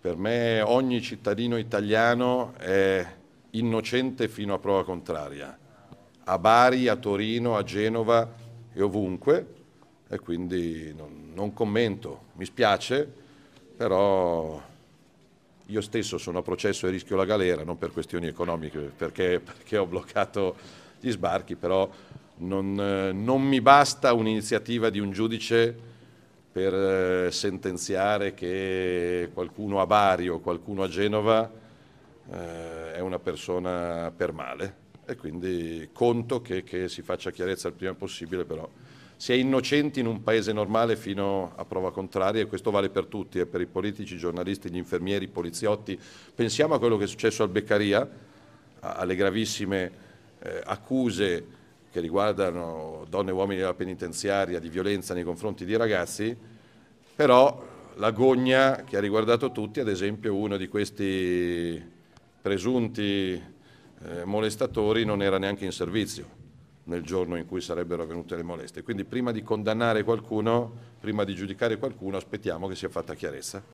Per me ogni cittadino italiano è innocente fino a prova contraria, a Bari, a Torino, a Genova e ovunque, e quindi non, non commento, mi spiace, però io stesso sono a processo e rischio la galera, non per questioni economiche, perché, perché ho bloccato gli sbarchi, però non, non mi basta un'iniziativa di un giudice per eh, sentenziare che qualcuno a Bari o qualcuno a Genova eh, è una persona per male e quindi conto che, che si faccia chiarezza il prima possibile però si è innocenti in un paese normale fino a prova contraria e questo vale per tutti, eh, per i politici, i giornalisti, gli infermieri, i poliziotti. Pensiamo a quello che è successo al Beccaria, alle gravissime eh, accuse che riguardano donne e uomini della penitenziaria di violenza nei confronti di ragazzi, però la gogna che ha riguardato tutti, ad esempio uno di questi presunti eh, molestatori non era neanche in servizio nel giorno in cui sarebbero avvenute le moleste. Quindi prima di condannare qualcuno, prima di giudicare qualcuno, aspettiamo che sia fatta chiarezza.